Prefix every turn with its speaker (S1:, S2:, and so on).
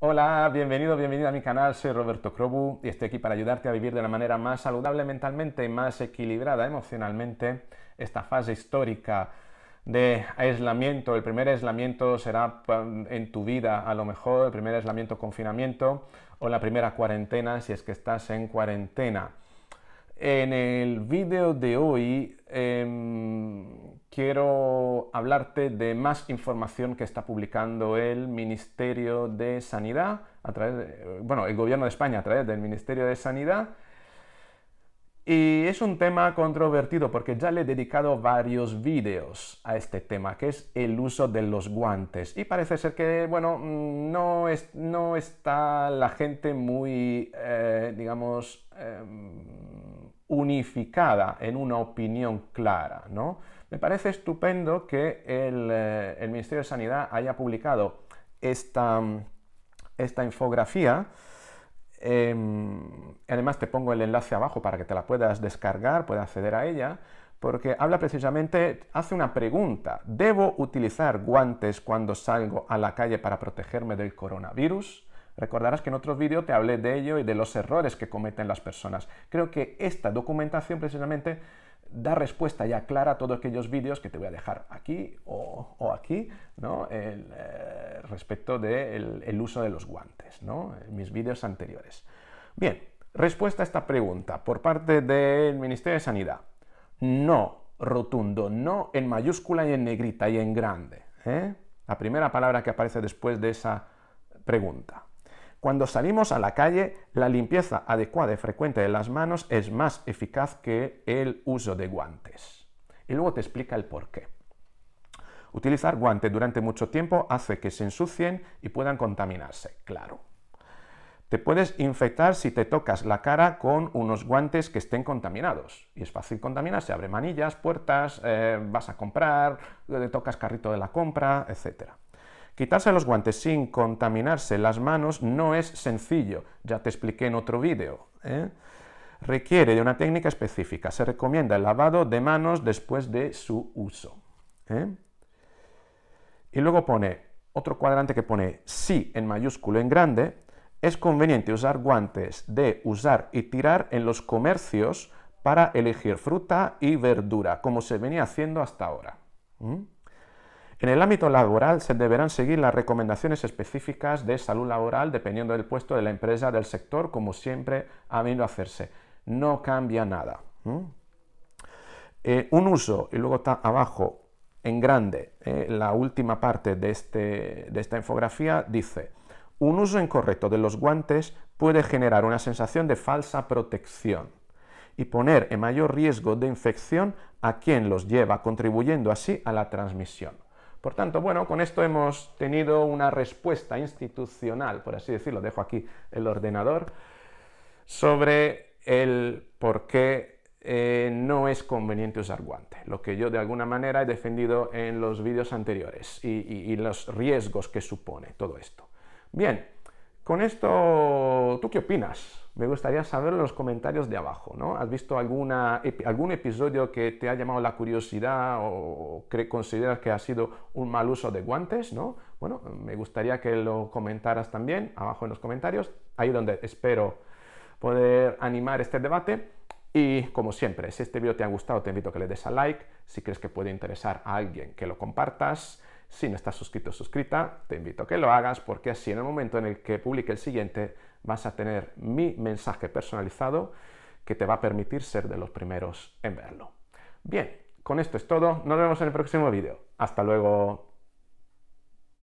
S1: Hola, bienvenido, bienvenido a mi canal, soy Roberto Krobu y estoy aquí para ayudarte a vivir de la manera más saludable mentalmente y más equilibrada emocionalmente esta fase histórica de aislamiento. El primer aislamiento será um, en tu vida, a lo mejor, el primer aislamiento confinamiento o la primera cuarentena si es que estás en cuarentena. En el vídeo de hoy em, quiero hablarte de más información que está publicando el Ministerio de Sanidad, a través bueno, el Gobierno de España a través del Ministerio de Sanidad. Y es un tema controvertido porque ya le he dedicado varios vídeos a este tema, que es el uso de los guantes. Y parece ser que, bueno, mm, no, está la gente muy, eh, digamos, em, unificada en una opinión clara. ¿no? Me parece estupendo que el, eh, Ministerio de Sanidad haya publicado esta, esta infografía. Em, además te pongo el enlace abajo para que te la puedas descargar, puedas acceder a ella, porque habla precisamente, hace una pregunta, ¿debo utilizar guantes cuando salgo a la calle para protegerme del coronavirus? Recordarás que en otro vídeo te hablé de ello y de los errores que cometen las personas. Creo que esta documentación precisamente da respuesta ya clara a todos aquellos vídeos que te voy a dejar aquí o, aquí, ¿no? Eh, respecto del el uso de los guantes, ¿no? En mis vídeos anteriores. Bien, respuesta a esta pregunta por parte del Ministerio de Sanidad. No, rotundo, no en mayúscula y en negrita y en grande. ¿eh? La primera palabra que aparece después de esa pregunta. Cuando salimos a la calle, la limpieza adecuada y frecuente de las manos es más eficaz que el uso de guantes. Y luego te explica el por qué. Utilizar guantes durante mucho tiempo hace que se ensucien y puedan contaminarse, claro. Te puedes infectar si te tocas la cara con unos guantes que estén contaminados. Y es fácil contaminarse, abre manillas, puertas, eh, vas a comprar, le eh, tocas carrito de la compra, etcétera. Quitarse los guantes sin contaminarse las manos no es sencillo, ya te expliqué en otro vídeo. ¿eh? Requiere de una técnica específica. Se recomienda el lavado de manos después de su uso. ¿eh? Y luego pone otro cuadrante que pone sí en mayúsculo en grande. Es conveniente usar guantes de usar y tirar en los comercios para elegir fruta y verdura, como se venía haciendo hasta ahora. En el ámbito laboral se deberán seguir las recomendaciones específicas de salud laboral dependiendo del puesto de la empresa, del sector, como siempre ha venido a hacerse. No cambia nada. Eh, un uso, y luego está abajo en grande, eh, la última parte este, de esta infografía dice, un uso incorrecto de los guantes puede generar una sensación de falsa protección y poner en mayor riesgo de infección a quien los lleva, contribuyendo así a la transmisión. Por tanto, bueno, con esto hemos tenido una respuesta institucional, por así decirlo, dejo aquí el ordenador, sobre el por qué eh, no es conveniente usar guante, lo que yo de alguna manera he defendido en los vídeos anteriores y los riesgos que supone todo esto. Bien, con esto, ¿tú qué opinas? Me gustaría saberlo en los comentarios de abajo, ¿no? ¿Has visto algún episodio que te ha llamado la curiosidad o consideras que ha sido un mal uso de guantes, ¿no? Bueno, me gustaría que lo comentaras también abajo en los comentarios, ahí donde espero poder animar este debate. Y como siempre, si este vídeo te ha gustado, te invito a que le des a like, si crees que puede interesar a alguien, que lo compartas. Si no estás suscrito o suscrita, te invito a que lo hagas porque así en el momento en el que publique el siguiente vas a tener mi mensaje personalizado que te va a permitir ser de los primeros en verlo. Bien, con esto es todo. Nos vemos en el próximo vídeo. Hasta luego.